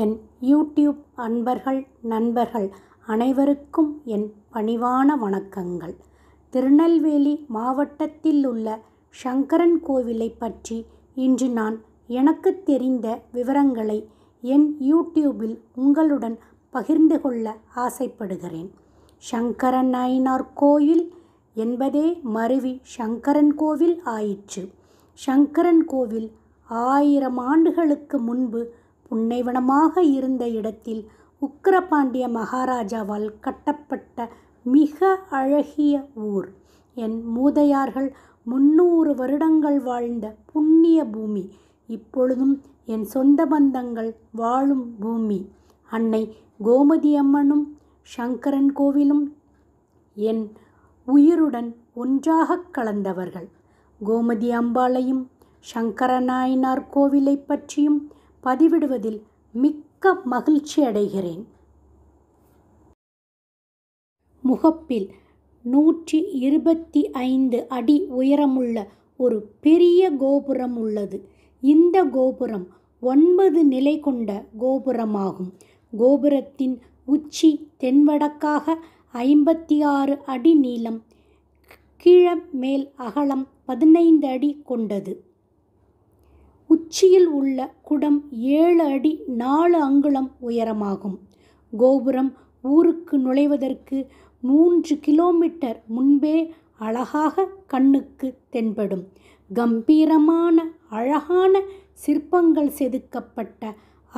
என் YouTube அன்பர்கள் நண்பர்கள் அனைவருக்கும் என் பணிவான வணக்கங்கள் திருநெல்வேலி மாவட்டத்தில் உள்ள சங்கரன் கோவிலை பற்றி இன்று நான் எனக்கு தெரிந்த விவரங்களை என் யூடியூபில் உங்களுடன் பகிர்ந்து கொள்ள ஆசைப்படுகிறேன் சங்கரன் நாயனார் கோயில் என்பதே மருவி சங்கரன் கோவில் ஆயிற்று சங்கரன் கோவில் ஆயிரம் ஆண்டுகளுக்கு முன்பு புன்னைவனமாக இருந்த இடத்தில் உக்கிரபாண்டிய மகாராஜாவால் கட்டப்பட்ட மிக அழகிய ஊர் என் மூதையார்கள் முன்னூறு வருடங்கள் வாழ்ந்த புண்ணிய பூமி இப்பொழுதும் என் சொந்த பந்தங்கள் வாழும் பூமி அன்னை கோமதி அம்மனும் சங்கரன் கோவிலும் என் உயிருடன் ஒன்றாக கலந்தவர்கள் கோமதி அம்பாளையும் சங்கரநாயனார் கோவிலை பற்றியும் பதிவிடுவதில் மிக்க மகிழ்ச்சி அடைகிறேன் முகப்பில் நூற்றி இருபத்தி ஐந்து அடி உயரமுள்ள ஒரு பெரிய கோபுரம் உள்ளது இந்த கோபுரம் ஒன்பது நிலை கொண்ட கோபுரமாகும் கோபுரத்தின் உச்சி தென்வடக்காக ஐம்பத்தி ஆறு அடி நீளம் கீழ மேல் அகலம் பதினைந்து அடி கொண்டது உச்சியில் உள்ள குடம் ஏழு அடி நாலு அங்குளம் உயரமாகும் கோபுரம் ஊருக்கு நுழைவதற்கு மூன்று கிலோமீட்டர் முன்பே அழகாக கண்ணுக்கு தென்படும் கம்பீரமான அழகான சிற்பங்கள் செதுக்கப்பட்ட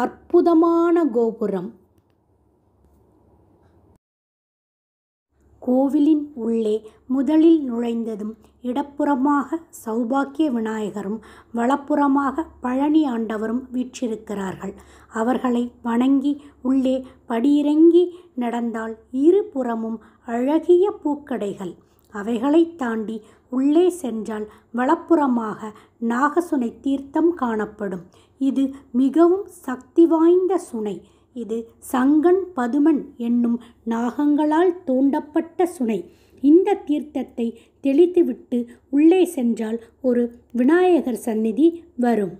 அற்புதமான கோபுரம் கோவிலின் உள்ளே முதலில் நுழைந்ததும் இடப்புறமாக சௌபாக்கிய விநாயகரும் வலப்புறமாக பழனி ஆண்டவரும் வீற்றிருக்கிறார்கள் அவர்களை வணங்கி உள்ளே படியிறங்கி நடந்தால் இருபுறமும் அழகிய பூக்கடைகள் அவைகளை தாண்டி உள்ளே சென்றால் வலப்புறமாக நாகசுனை தீர்த்தம் காணப்படும் இது மிகவும் சக்தி வாய்ந்த சுனை இது சங்கன் பதுமன் என்னும் நாகங்களால் தூண்டப்பட்ட சுனை இந்த தீர்த்தத்தை தெளித்துவிட்டு உள்ளே சென்றால் ஒரு விநாயகர் சந்நிதி வரும்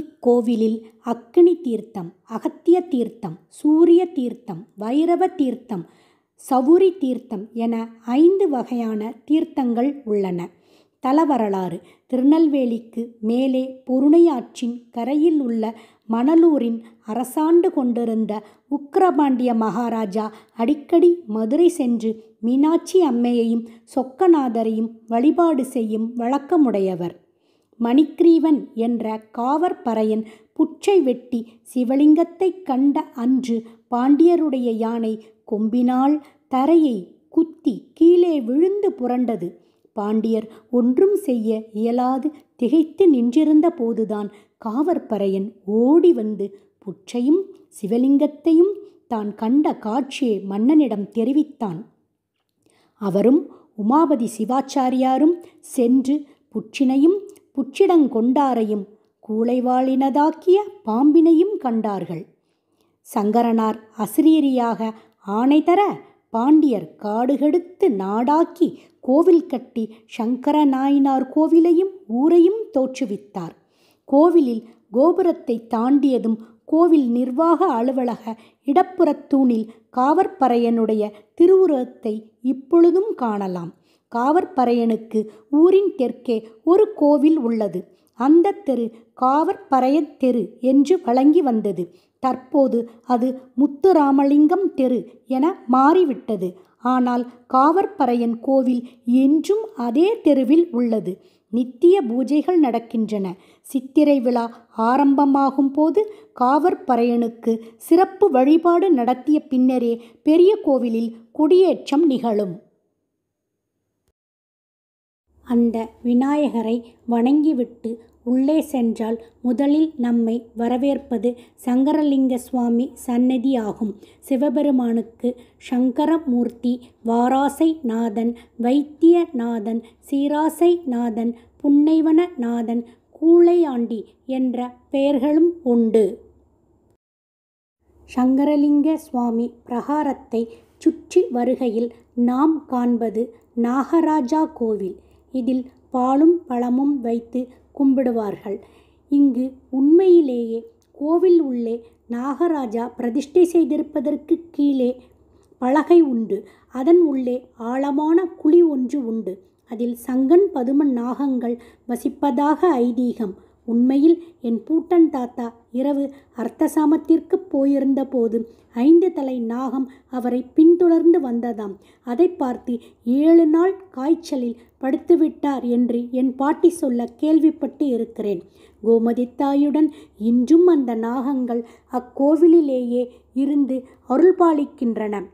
இக்கோவிலில் அக்னி தீர்த்தம் அகத்திய தீர்த்தம் சூரிய தீர்த்தம் வைரவ தீர்த்தம் சவுரி தீர்த்தம் என ஐந்து வகையான தீர்த்தங்கள் உள்ளன தலவரலாறு திருநெல்வேலிக்கு மேலே பொருணையாற்றின் கரையில் உள்ள மணலூரின் அரசாண்டு கொண்டிருந்த உக்ரபாண்டிய மகாராஜா அடிக்கடி மதுரை சென்று மீனாட்சி அம்மையையும் சொக்கநாதரையும் வழிபாடு செய்யும் வழக்கமுடையவர் மணிக்ரீவன் என்ற காவற்பறையன் புற்றை வெட்டி சிவலிங்கத்தைக் கண்ட அன்று பாண்டியருடைய யானை கொம்பினால் தரையை குத்தி கீழே விழுந்து புரண்டது பாண்டியர் ஒன்றும் செய்ய இயலாது திகைத்து நின்றிருந்த போதுதான் காவற்பறையன் ஓடி வந்து புற்றையும் சிவலிங்கத்தையும் தான் கண்ட காட்சியை மன்னனிடம் தெரிவித்தான் அவரும் உமாபதி சிவாச்சாரியாரும் சென்று புற்றினையும் புற்றிடங்கொண்டாரையும் கூளைவாளினதாக்கிய பாம்பினையும் கண்டார்கள் சங்கரனார் அசிரியரியாக ஆணை தர பாண்டியர் காடுகெடுத்து நாடாக்கி கோவில் கட்டி சங்கர கோவிலையும் ஊரையும் தோற்றுவித்தார் கோவிலில் கோபுரத்தை தாண்டியதும் கோவில் நிர்வாக அலுவலக இடப்புறத்தூணில் காவற்பறையனுடைய திருவுருவத்தை இப்பொழுதும் காணலாம் காவற்பறையனுக்கு ஊரின் தெற்கே ஒரு கோவில் உள்ளது அந்த தெரு காவற்பறையத் தெரு என்று வழங்கி வந்தது தற்போது அது முத்துராமலிங்கம் தெரு என மாறிவிட்டது ஆனால் காவற்பறையன் கோவில் என்றும் அதே தெருவில் உள்ளது நித்திய பூஜைகள் நடக்கின்றன சித்திரை விழா ஆரம்பமாகும் போது காவற்பறையனுக்கு சிறப்பு வழிபாடு நடத்திய பின்னரே பெரிய கோவிலில் குடியேற்றம் நிகழும் அந்த விநாயகரை வணங்கிவிட்டு உள்ளே சென்றால் முதலில் நம்மை வரவேற்பது சங்கரலிங்க சுவாமி சன்னதி ஆகும் சிவபெருமானுக்கு சங்கரமூர்த்தி வாராசை நாதன் வைத்தியநாதன் சீராசை நாதன் புன்னைவன நாதன் கூளையாண்டி என்ற பெயர்களும் உண்டு சங்கரலிங்க சுவாமி பிரகாரத்தை சுற்றி வருகையில் நாம் காண்பது நாகராஜா கோவில் இதில் பாலும் பழமும் வைத்து கும்பிடுவார்கள் இங்கு உண்மையிலேயே கோவில் உள்ளே நாகராஜா பிரதிஷ்டை செய்திருப்பதற்கு கீழே பலகை உண்டு அதன் உள்ளே ஆழமான குழி ஒன்று உண்டு அதில் சங்கன் பதுமன் நாகங்கள் வசிப்பதாக ஐதீகம் உண்மையில் என் பூட்டன் தாத்தா இரவு அர்த்தசாமத்திற்கு போயிருந்த போது ஐந்து தலை நாகம் அவரை பின்தொடர்ந்து வந்ததாம் அதை பார்த்து ஏழு நாள் காய்ச்சலில் படுத்துவிட்டார் என்று என் பாட்டி சொல்ல கேள்விப்பட்டு இருக்கிறேன் கோமதி தாயுடன் இன்றும் அந்த நாகங்கள் அக்கோவிலிலேயே இருந்து அருள்பாலிக்கின்றன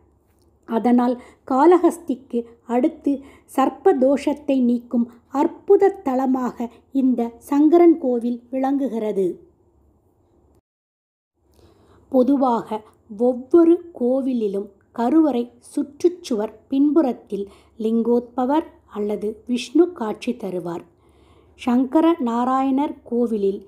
அதனால் காலஹஸ்திக்கு அடுத்து சர்ப்ப தோஷத்தை நீக்கும் அற்புத தலமாக இந்த சங்கரன் கோவில் விளங்குகிறது பொதுவாக ஒவ்வொரு கோவிலிலும் கருவறை சுற்றுச்சுவர் பின்புறத்தில் லிங்கோத்பவர் அல்லது விஷ்ணு காட்சி தருவார் சங்கர நாராயணர் கோவிலில்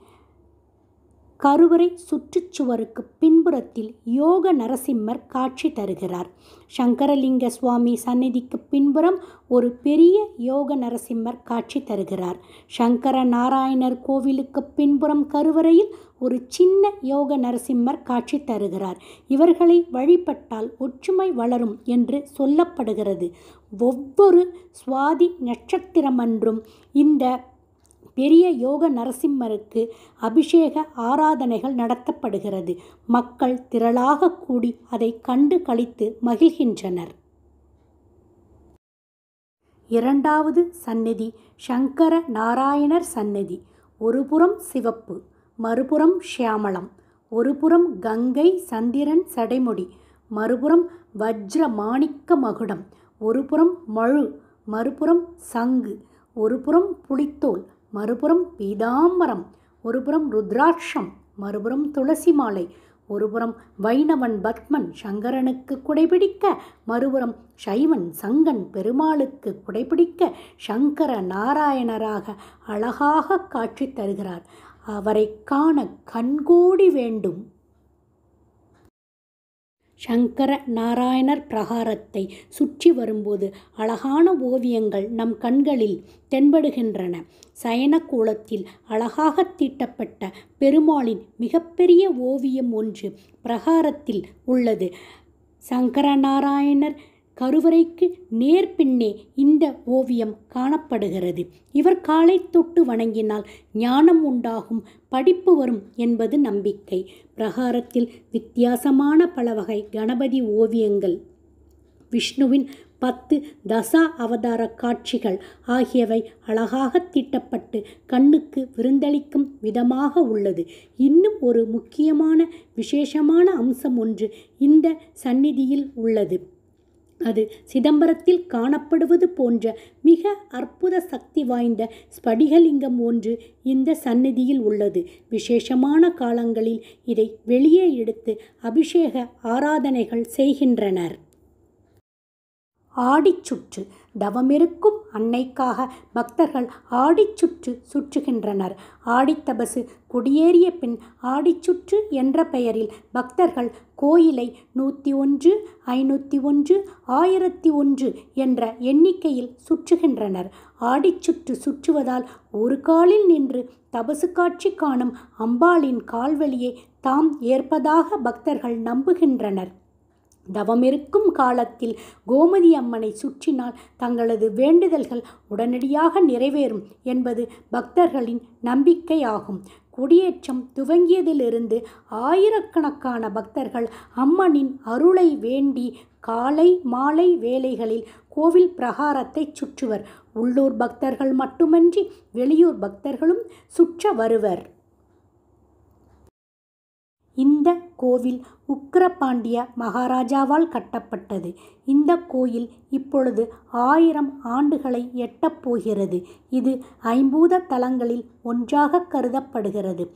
கருவறை சுற்றுச்சுவருக்கு பின்புறத்தில் யோக நரசிம்மர் காட்சி தருகிறார் சங்கரலிங்க சுவாமி சந்நிதிக்கு பின்புறம் ஒரு பெரிய யோக நரசிம்மர் காட்சி தருகிறார் சங்கர நாராயணர் கோவிலுக்கு பின்புறம் கருவறையில் ஒரு சின்ன யோக நரசிம்மர் காட்சி தருகிறார் இவர்களை வழிபட்டால் ஒற்றுமை வளரும் என்று சொல்லப்படுகிறது ஒவ்வொரு சுவாதி நட்சத்திரமன்றும் இந்த பெரிய யோக நரசிம்மருக்கு அபிஷேக ஆராதனைகள் நடத்தப்படுகிறது மக்கள் திரளாக கூடி அதை கண்டு கழித்து மகிழ்கின்றனர் இரண்டாவது சந்நிதி சங்கர நாராயணர் சந்நிதி ஒருபுறம் சிவப்பு மறுபுறம் சியாமளம் ஒருபுறம் கங்கை சந்திரன் சடைமுடி மறுபுறம் வஜ்ர மாணிக்க மகுடம் ஒருபுறம் மழு மறுபுறம் சங்கு ஒருபுறம் புலித்தோல் மறுபுறம் பீதாம்பரம் ஒருபுறம் ருத்ராட்சம் மறுபுறம் துளசி மாலை ஒருபுறம் வைணவன் பத்மன் சங்கரனுக்கு குடைபிடிக்க மறுபுறம் சைவன் சங்கன் பெருமாளுக்கு குடைபிடிக்க சங்கர நாராயணராக அழகாக காட்சி தருகிறார் அவரை காண கண்கூடி வேண்டும் சங்கர நாராயணர் பிரகாரத்தை சுற்றி வரும்போது அழகான ஓவியங்கள் நம் கண்களில் தென்படுகின்றன சயனக்கூலத்தில் அழகாக தீட்டப்பட்ட பெருமாளின் மிகப்பெரிய ஓவியம் ஒன்று பிரகாரத்தில் உள்ளது சங்கரநாராயணர் கருவறைக்கு நேர்பின்னே இந்த ஓவியம் காணப்படுகிறது இவர் காலை தொட்டு வணங்கினால் ஞானம் உண்டாகும் படிப்பு வரும் என்பது நம்பிக்கை பிரகாரத்தில் வித்தியாசமான பல வகை கணபதி ஓவியங்கள் விஷ்ணுவின் பத்து தசா அவதார காட்சிகள் ஆகியவை அழகாக தீட்டப்பட்டு கண்ணுக்கு விருந்தளிக்கும் விதமாக உள்ளது இன்னும் ஒரு முக்கியமான விசேஷமான அம்சம் ஒன்று இந்த சந்நிதியில் உள்ளது அது சிதம்பரத்தில் காணப்படுவது போன்ற மிக அற்புத சக்தி வாய்ந்த ஸ்படிகலிங்கம் ஒன்று இந்த சந்நிதியில் உள்ளது விசேஷமான காலங்களில் இதை வெளியே எடுத்து அபிஷேக ஆராதனைகள் செய்கின்றனர் ஆடிச்சுற்று தவமிருக்கும் அன்னைக்காக பக்தர்கள் ஆடிச்சுற்று சுற்றுகின்றனர் ஆடித்தபசு குடியேறிய பின் ஆடிச்சுற்று என்ற பெயரில் பக்தர்கள் கோயிலை நூற்றி ஒன்று ஐநூற்றி ஒன்று ஆயிரத்தி ஒன்று என்ற எண்ணிக்கையில் சுற்றுகின்றனர் ஆடிச்சுற்று சுற்றுவதால் ஒரு காலில் நின்று தபசு காட்சி காணும் அம்பாளின் கால்வெளியை தாம் ஏற்பதாக பக்தர்கள் நம்புகின்றனர் தவமிருக்கும் காலத்தில் கோமதி அம்மனை சுற்றினால் தங்களது வேண்டுதல்கள் உடனடியாக நிறைவேறும் என்பது பக்தர்களின் நம்பிக்கையாகும் குடியேற்றம் துவங்கியதிலிருந்து ஆயிரக்கணக்கான பக்தர்கள் அம்மனின் அருளை வேண்டி காலை மாலை வேளைகளில் கோவில் பிரகாரத்தை சுற்றுவர் உள்ளூர் பக்தர்கள் மட்டுமன்றி வெளியூர் பக்தர்களும் சுற்ற வருவர் இந்த கோவில் உக்கிரபாண்டிய மகாராஜாவால் கட்டப்பட்டது இந்த கோயில் இப்பொழுது ஆயிரம் ஆண்டுகளை எட்டப்போகிறது இது ஐம்பூத தலங்களில் ஒன்றாக கருதப்படுகிறது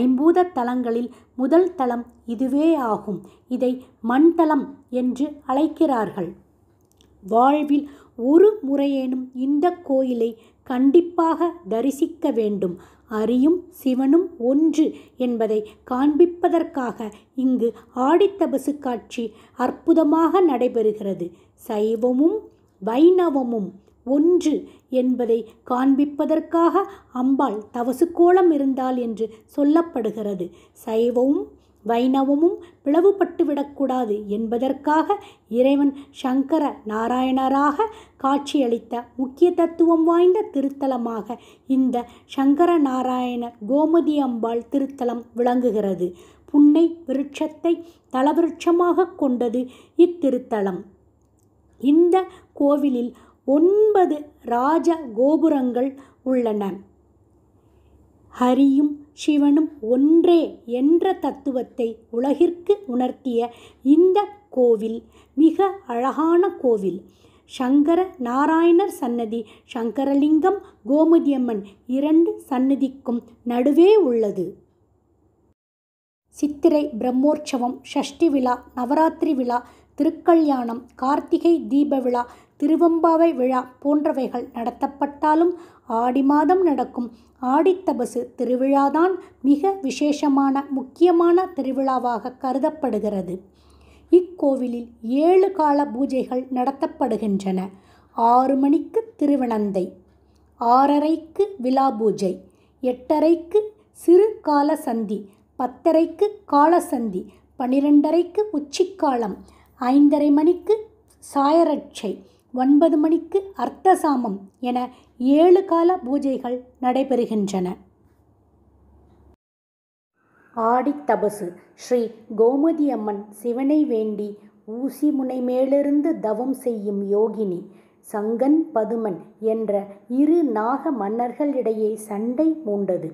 ஐம்பூத தலங்களில் முதல் தலம் இதுவே ஆகும் இதை மண்தலம் என்று அழைக்கிறார்கள் வாழ்வில் ஒரு முறையேனும் இந்த கோயிலை கண்டிப்பாக தரிசிக்க வேண்டும் அரியும் சிவனும் ஒன்று என்பதை காண்பிப்பதற்காக இங்கு ஆடித்தபசு காட்சி அற்புதமாக நடைபெறுகிறது சைவமும் வைணவமும் ஒன்று என்பதை காண்பிப்பதற்காக அம்பாள் தவசுக்கோலம் இருந்தாள் என்று சொல்லப்படுகிறது சைவமும் வைணவமும் விடக்கூடாது என்பதற்காக இறைவன் சங்கர நாராயணராக காட்சியளித்த முக்கிய தத்துவம் வாய்ந்த திருத்தலமாக இந்த சங்கர நாராயண கோமதி அம்பாள் திருத்தலம் விளங்குகிறது புன்னை விருட்சத்தை தலவிருட்சமாக கொண்டது இத்திருத்தலம் இந்த கோவிலில் ஒன்பது ராஜ கோபுரங்கள் உள்ளன ஹரியும் சிவனும் ஒன்றே என்ற தத்துவத்தை உலகிற்கு உணர்த்திய இந்த கோவில் மிக அழகான கோவில் சங்கர நாராயணர் சன்னதி சங்கரலிங்கம் கோமதியம்மன் இரண்டு சன்னதிக்கும் நடுவே உள்ளது சித்திரை பிரம்மோற்சவம் ஷஷ்டி விழா நவராத்திரி விழா திருக்கல்யாணம் கார்த்திகை தீப விழா திருவம்பாவை விழா போன்றவைகள் நடத்தப்பட்டாலும் ஆடி மாதம் நடக்கும் ஆடித்தபசு திருவிழாதான் மிக விசேஷமான முக்கியமான திருவிழாவாக கருதப்படுகிறது இக்கோவிலில் ஏழு கால பூஜைகள் நடத்தப்படுகின்றன ஆறு மணிக்கு திருவிணந்தை ஆறரைக்கு விழா பூஜை எட்டரைக்கு சிறு கால சந்தி பத்தரைக்கு காலசந்தி பனிரெண்டரைக்கு உச்சிக்காலம் ஐந்தரை மணிக்கு சாயரட்சை ஒன்பது மணிக்கு அர்த்தசாமம் என ஏழு கால பூஜைகள் நடைபெறுகின்றன ஆடி தபசு ஸ்ரீ கோமதி அம்மன் சிவனை வேண்டி ஊசி முனை மேலிருந்து தவம் செய்யும் யோகினி சங்கன் பதுமன் என்ற இரு நாக மன்னர்களிடையே சண்டை மூண்டது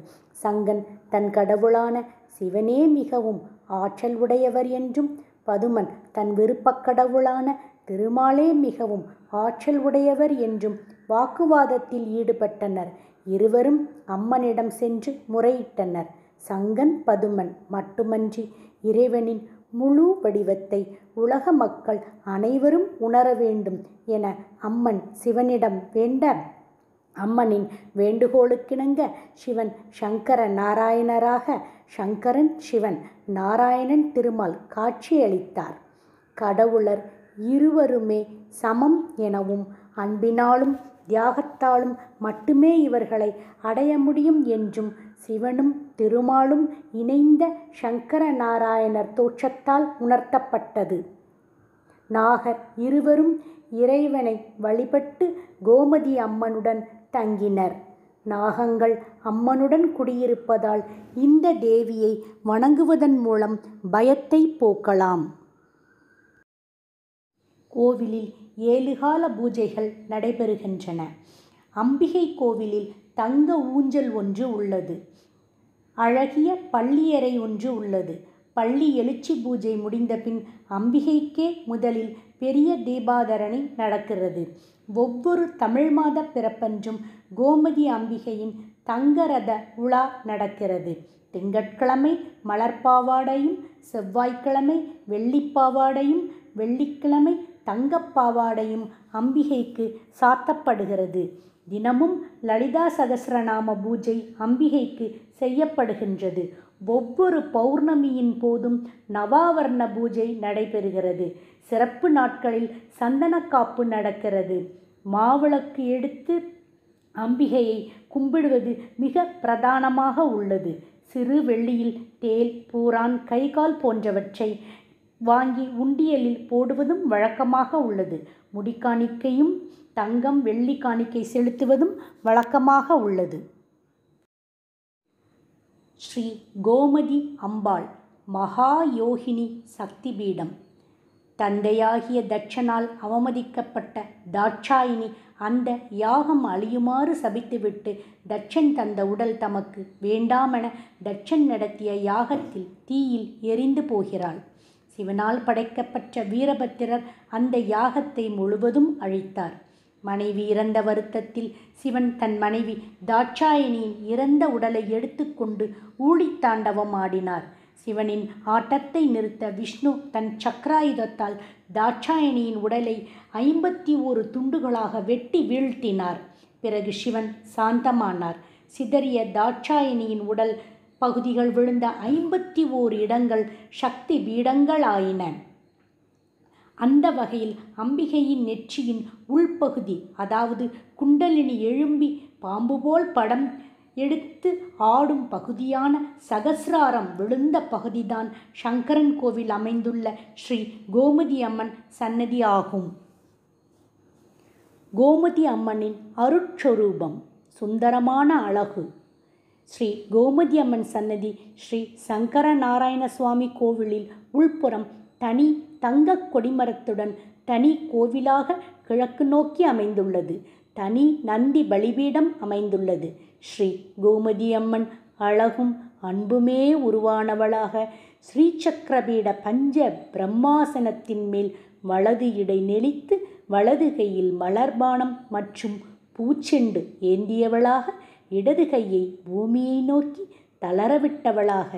சங்கன் தன் கடவுளான சிவனே மிகவும் ஆற்றல் உடையவர் என்றும் பதுமன் தன் விருப்பக்கடவுளான திருமாலே மிகவும் ஆற்றல் உடையவர் என்றும் வாக்குவாதத்தில் ஈடுபட்டனர் இருவரும் அம்மனிடம் சென்று முறையிட்டனர் சங்கன் பதுமன் மட்டுமன்றி இறைவனின் முழு வடிவத்தை உலக மக்கள் அனைவரும் உணர வேண்டும் என அம்மன் சிவனிடம் வேண்ட அம்மனின் வேண்டுகோளுக்கிணங்க சிவன் சங்கர நாராயணராக சங்கரன் சிவன் நாராயணன் திருமால் காட்சியளித்தார் கடவுளர் இருவருமே சமம் எனவும் அன்பினாலும் தியாகத்தாலும் மட்டுமே இவர்களை அடைய முடியும் என்றும் சிவனும் திருமாலும் இணைந்த சங்கர நாராயணர் தோற்றத்தால் உணர்த்தப்பட்டது நாகர் இருவரும் இறைவனை வழிபட்டு கோமதி அம்மனுடன் தங்கினர் நாகங்கள் அம்மனுடன் குடியிருப்பதால் இந்த தேவியை வணங்குவதன் மூலம் பயத்தை போக்கலாம் கோவிலில் ஏழு கால பூஜைகள் நடைபெறுகின்றன அம்பிகை கோவிலில் தங்க ஊஞ்சல் ஒன்று உள்ளது அழகிய பள்ளியறை ஒன்று உள்ளது பள்ளி எழுச்சி பூஜை முடிந்தபின் அம்பிகைக்கே முதலில் பெரிய தீபாதரணி நடக்கிறது ஒவ்வொரு தமிழ் மாத பிறப்பன்றும் கோமதி அம்பிகையின் தங்கரத உலா நடக்கிறது திங்கட்கிழமை மலர்பாவாடையும் செவ்வாய்க்கிழமை வெள்ளிப்பாவாடையும் வெள்ளிக்கிழமை தங்கப்பாவாடையும் அம்பிகைக்கு சாத்தப்படுகிறது தினமும் லலிதா சகசிரநாம பூஜை அம்பிகைக்கு செய்யப்படுகின்றது ஒவ்வொரு பௌர்ணமியின் போதும் நவாவர்ண பூஜை நடைபெறுகிறது சிறப்பு நாட்களில் சந்தனக்காப்பு நடக்கிறது மாவிளக்கு எடுத்து அம்பிகையை கும்பிடுவது மிக பிரதானமாக உள்ளது சிறு வெள்ளியில் தேல் பூரான் கைகால் போன்றவற்றை வாங்கி உண்டியலில் போடுவதும் வழக்கமாக உள்ளது முடி காணிக்கையும் தங்கம் வெள்ளி காணிக்கை செலுத்துவதும் வழக்கமாக உள்ளது ஸ்ரீ கோமதி அம்பாள் மகாயோகினி சக்தி பீடம் தந்தையாகிய தட்சனால் அவமதிக்கப்பட்ட தாட்சாயினி அந்த யாகம் அழியுமாறு சபித்துவிட்டு தட்சன் தந்த உடல் தமக்கு வேண்டாமென தட்சன் நடத்திய யாகத்தில் தீயில் எரிந்து போகிறாள் சிவனால் படைக்கப்பட்ட வீரபத்திரர் அந்த யாகத்தை முழுவதும் அழித்தார் மனைவி இறந்த வருத்தத்தில் சிவன் தன் மனைவி தாட்சாயணியின் இறந்த உடலை எடுத்துக்கொண்டு ஊழித்தாண்டவம் ஆடினார் சிவனின் ஆட்டத்தை நிறுத்த விஷ்ணு தன் சக்கராயுதத்தால் தாட்சாயணியின் உடலை ஐம்பத்தி ஒரு துண்டுகளாக வெட்டி வீழ்த்தினார் பிறகு சிவன் சாந்தமானார் சிதறிய தாட்சாயணியின் உடல் பகுதிகள் விழுந்த ஐம்பத்தி ஓர் இடங்கள் சக்தி பீடங்களாயின அந்த வகையில் அம்பிகையின் நெற்றியின் உள்பகுதி அதாவது குண்டலினி எழும்பி பாம்பு போல் படம் எடுத்து ஆடும் பகுதியான சகசிராரம் விழுந்த பகுதிதான் சங்கரன் கோவில் அமைந்துள்ள ஸ்ரீ கோமதி அம்மன் சன்னதி ஆகும் கோமதி அம்மனின் அருட்சொரூபம் சுந்தரமான அழகு ஸ்ரீ கோமதி அம்மன் சன்னதி ஸ்ரீ சங்கர நாராயண சுவாமி கோவிலில் உள்புறம் தனி தங்க கொடிமரத்துடன் தனி கோவிலாக கிழக்கு நோக்கி அமைந்துள்ளது தனி நந்தி பலிபீடம் அமைந்துள்ளது ஸ்ரீ கோமதி அம்மன் அழகும் அன்புமே உருவானவளாக ஸ்ரீசக்கரபீட பஞ்ச பிரம்மாசனத்தின் மேல் வலது இடை நெளித்து வலது கையில் மலர்பானம் மற்றும் பூச்செண்டு ஏந்தியவளாக இடது கையை பூமியை நோக்கி தளரவிட்டவளாக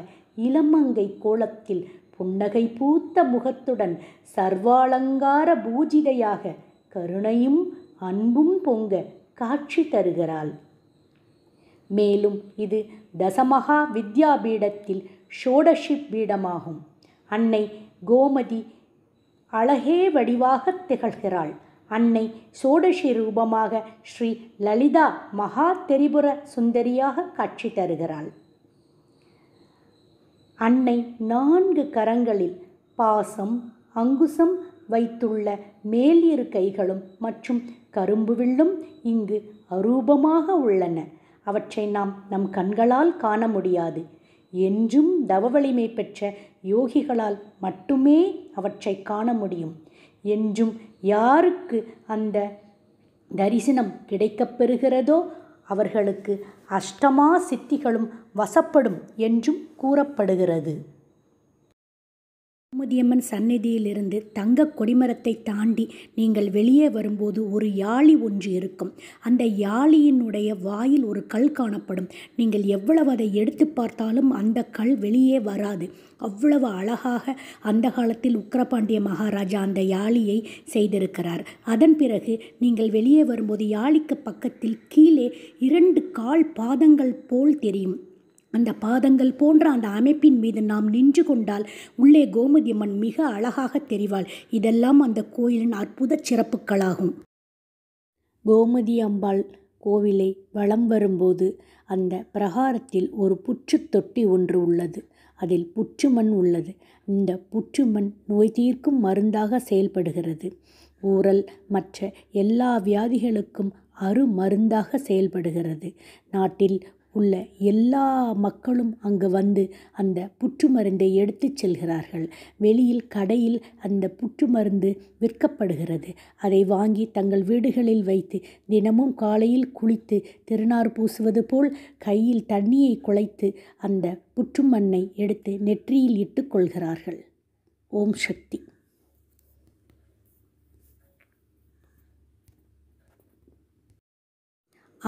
இளமங்கை கோலத்தில் புன்னகை பூத்த முகத்துடன் சர்வாலங்கார பூஜிதையாக கருணையும் அன்பும் பொங்க காட்சி தருகிறாள் மேலும் இது தசமகா வித்யாபீடத்தில் ஷோடஷி பீடமாகும் அன்னை கோமதி அழகே வடிவாக திகழ்கிறாள் அன்னை சோடசி ரூபமாக ஸ்ரீ லலிதா மகா தெரிபுர சுந்தரியாக காட்சி தருகிறாள் அன்னை நான்கு கரங்களில் பாசம் அங்குசம் வைத்துள்ள இரு கைகளும் மற்றும் கரும்பு வில்லும் இங்கு அரூபமாக உள்ளன அவற்றை நாம் நம் கண்களால் காண முடியாது என்றும் தவவலிமை பெற்ற யோகிகளால் மட்டுமே அவற்றை காண முடியும் என்றும் யாருக்கு அந்த தரிசனம் கிடைக்கப்பெறுகிறதோ அவர்களுக்கு அஷ்டமா சித்திகளும் வசப்படும் என்றும் கூறப்படுகிறது கோமதியம்மன் சந்நிதியிலிருந்து தங்க கொடிமரத்தை தாண்டி நீங்கள் வெளியே வரும்போது ஒரு யாழி ஒன்று இருக்கும் அந்த யாழியினுடைய வாயில் ஒரு கல் காணப்படும் நீங்கள் எவ்வளவு அதை எடுத்து பார்த்தாலும் அந்த கல் வெளியே வராது அவ்வளவு அழகாக அந்த காலத்தில் உக்கரபாண்டிய மகாராஜா அந்த யாழியை செய்திருக்கிறார் அதன் பிறகு நீங்கள் வெளியே வரும்போது யாழிக்கு பக்கத்தில் கீழே இரண்டு கால் பாதங்கள் போல் தெரியும் அந்த பாதங்கள் போன்ற அந்த அமைப்பின் மீது நாம் நின்று கொண்டால் உள்ளே கோமதியம்மன் மிக அழகாக தெரிவாள் இதெல்லாம் அந்த கோயிலின் அற்புத சிறப்புகளாகும் கோமதி அம்பாள் கோவிலை வளம் வரும்போது அந்த பிரகாரத்தில் ஒரு புற்று தொட்டி ஒன்று உள்ளது அதில் புற்றுமண் உள்ளது இந்த புற்றுமண் நோய் தீர்க்கும் மருந்தாக செயல்படுகிறது ஊரல் மற்ற எல்லா வியாதிகளுக்கும் அருமருந்தாக செயல்படுகிறது நாட்டில் உள்ள எல்லா மக்களும் அங்கு வந்து அந்த புற்று மருந்தை எடுத்துச் செல்கிறார்கள் வெளியில் கடையில் அந்த புற்று மருந்து விற்கப்படுகிறது அதை வாங்கி தங்கள் வீடுகளில் வைத்து தினமும் காலையில் குளித்து திருநார் பூசுவது போல் கையில் தண்ணியை குழைத்து அந்த புற்று மண்ணை எடுத்து நெற்றியில் இட்டுக்கொள்கிறார்கள் ஓம் சக்தி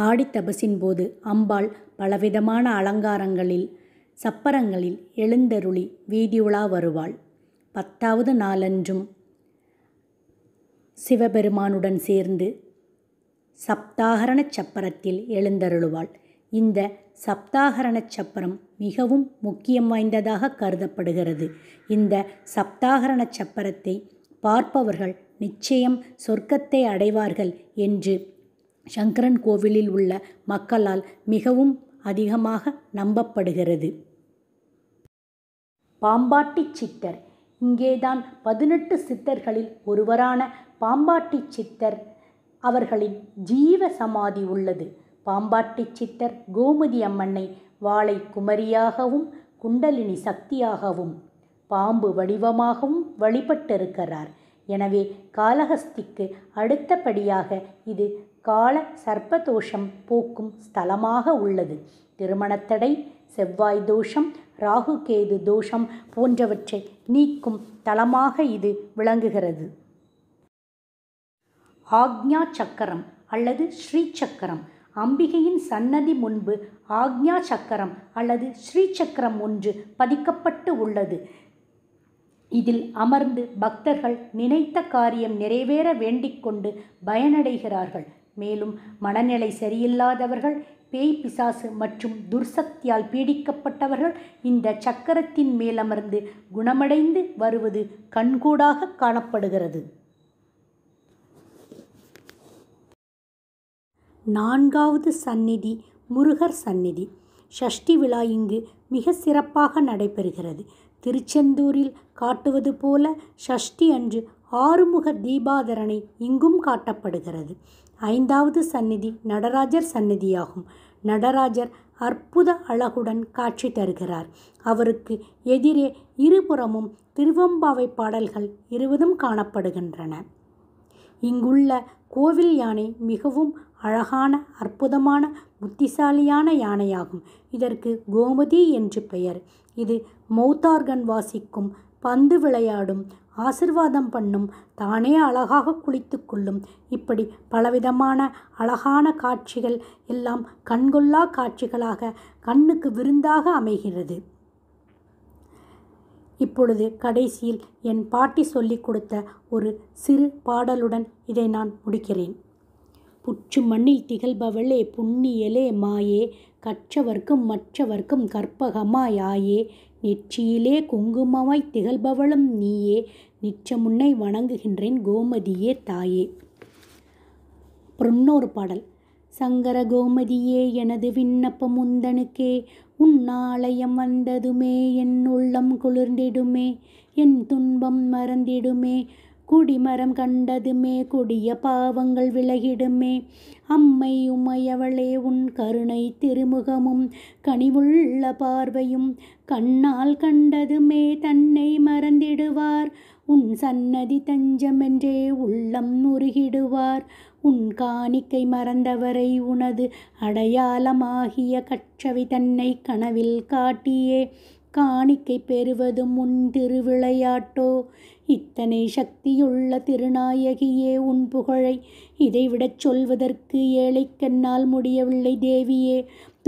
ஆடி தபசின் போது அம்பாள் பலவிதமான அலங்காரங்களில் சப்பரங்களில் எழுந்தருளி வீதியுலா வருவாள் பத்தாவது நாளன்றும் சிவபெருமானுடன் சேர்ந்து சப்தாகரண சப்பரத்தில் எழுந்தருளுவாள் இந்த சப்தாகரண சப்பரம் மிகவும் முக்கியம் வாய்ந்ததாக கருதப்படுகிறது இந்த சப்தாகரண சப்பரத்தை பார்ப்பவர்கள் நிச்சயம் சொர்க்கத்தை அடைவார்கள் என்று சங்கரன் கோவிலில் உள்ள மக்களால் மிகவும் அதிகமாக நம்பப்படுகிறது பாம்பாட்டி சித்தர் இங்கேதான் பதினெட்டு சித்தர்களில் ஒருவரான பாம்பாட்டி சித்தர் அவர்களின் ஜீவ சமாதி உள்ளது பாம்பாட்டி சித்தர் கோமதி அம்மனை வாழை குமரியாகவும் குண்டலினி சக்தியாகவும் பாம்பு வடிவமாகவும் வழிபட்டிருக்கிறார் எனவே காலஹஸ்திக்கு அடுத்தபடியாக இது கால சர்ப்பதோஷம் போக்கும் ஸ்தலமாக உள்ளது திருமணத்தடை செவ்வாய் தோஷம் ராகு கேது தோஷம் போன்றவற்றை நீக்கும் தலமாக இது விளங்குகிறது ஆக்ஞா சக்கரம் அல்லது ஸ்ரீ சக்கரம் அம்பிகையின் சன்னதி முன்பு ஆக்ஞா சக்கரம் அல்லது ஸ்ரீ சக்கரம் ஒன்று பதிக்கப்பட்டு உள்ளது இதில் அமர்ந்து பக்தர்கள் நினைத்த காரியம் நிறைவேற வேண்டிக் கொண்டு பயனடைகிறார்கள் மேலும் மனநிலை சரியில்லாதவர்கள் பேய் பிசாசு மற்றும் துர்சக்தியால் பீடிக்கப்பட்டவர்கள் இந்த சக்கரத்தின் மேலமர்ந்து குணமடைந்து வருவது கண்கூடாக காணப்படுகிறது நான்காவது சந்நிதி முருகர் சந்நிதி ஷஷ்டி விழா இங்கு மிக சிறப்பாக நடைபெறுகிறது திருச்செந்தூரில் காட்டுவது போல ஷஷ்டி அன்று ஆறுமுக தீபாதரனை இங்கும் காட்டப்படுகிறது ஐந்தாவது சந்நிதி நடராஜர் சந்நிதியாகும் நடராஜர் அற்புத அழகுடன் காட்சி தருகிறார் அவருக்கு எதிரே இருபுறமும் திருவம்பாவை பாடல்கள் இருவதும் காணப்படுகின்றன இங்குள்ள கோவில் யானை மிகவும் அழகான அற்புதமான புத்திசாலியான யானையாகும் இதற்கு கோமதி என்று பெயர் இது மௌத்தார்கன் வாசிக்கும் பந்து விளையாடும் ஆசிர்வாதம் பண்ணும் தானே அழகாக குளித்து கொள்ளும் இப்படி பலவிதமான அழகான காட்சிகள் எல்லாம் கண்கொள்ளா காட்சிகளாக கண்ணுக்கு விருந்தாக அமைகிறது இப்பொழுது கடைசியில் என் பாட்டி சொல்லிக் கொடுத்த ஒரு சிறு பாடலுடன் இதை நான் முடிக்கிறேன் புற்று மண்ணில் திகழ்பவளே புண்ணியலே மாயே கற்றவர்க்கும் மற்றவர்க்கும் கற்பகமாயாயே நெற்றியிலே குங்குமமாய் திகழ்பவளும் நீயே நிச்சமுன்னை வணங்குகின்றேன் கோமதியே தாயே! புறநானூறு பாடல் சங்கர கோமதியே எனது விண்ணப்பம் உந்தனுக்கே உன் ஆலயம் வந்ததுமே என் உள்ளம் குளிர்ந்திடுமே என் துன்பம் மறந்திடுமே குடிமரம் கண்டதுமே கொடிய பாவங்கள் விலகிடுமே அம்மை உமையவளே உன் கருணை திருமுகமும் கனிவுள்ள பார்வையும் கண்ணால் கண்டதுமே தன்னை மறந்திடுவார் உன் சன்னதி தஞ்சமென்றே உள்ளம் உருகிடுவார் உன் காணிக்கை மறந்தவரை உனது அடையாளமாகிய கற்றவை தன்னை கனவில் காட்டியே காணிக்கை பெறுவதும் உன் திருவிளையாட்டோ இத்தனை சக்தியுள்ள திருநாயகியே உன் புகழை இதைவிடச் சொல்வதற்கு ஏழைக்கண்ணால் முடியவில்லை தேவியே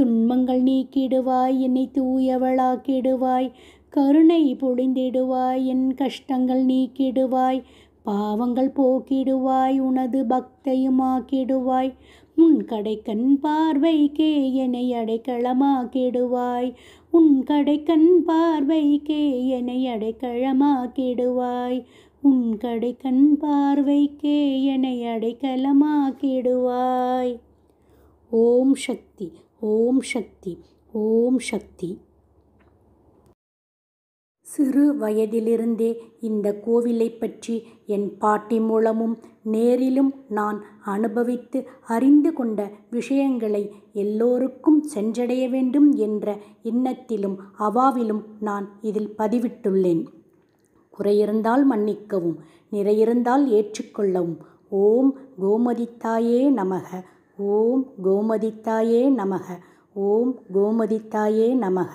துன்பங்கள் நீக்கிடுவாய் என்னை தூயவளாக்கிடுவாய் கருணை பொழிந்திடுவாய் என் கஷ்டங்கள் நீக்கிடுவாய் பாவங்கள் போக்கிடுவாய் உனது பக்தையுமாக்கிடுவாய் உன் கடை கடைக்கண் பார்வைக்கே என்னை அடைக்கலமா கெடுவாய் உன் கடை கடைக்கண் பார்வைக்கே என்னை அடைக்கலமா கெடுவாய் உன் கடை கடைக்கண் பார்வைக்கே என்னை அடைக்கலமா கெடுவாய் ஓம் சக்தி ஓம் சக்தி ஓம் சக்தி சிறு வயதிலிருந்தே இந்த கோவிலைப் பற்றி என் பாட்டி மூலமும் நேரிலும் நான் அனுபவித்து அறிந்து கொண்ட விஷயங்களை எல்லோருக்கும் சென்றடைய வேண்டும் என்ற எண்ணத்திலும் அவாவிலும் நான் இதில் பதிவிட்டுள்ளேன் குறையிருந்தால் மன்னிக்கவும் நிறையிருந்தால் ஏற்றுக்கொள்ளவும் ஓம் கோமதித்தாயே நமக ஓம் கோமதித்தாயே நமக ஓம் கோமதித்தாயே நமக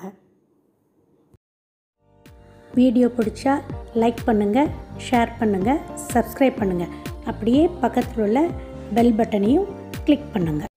வீடியோ பிடிச்சா லைக் பண்ணுங்கள் ஷேர் பண்ணுங்கள் சப்ஸ்கிரைப் பண்ணுங்கள் அப்படியே பக்கத்தில் உள்ள பெல் பட்டனையும் கிளிக் பண்ணுங்கள்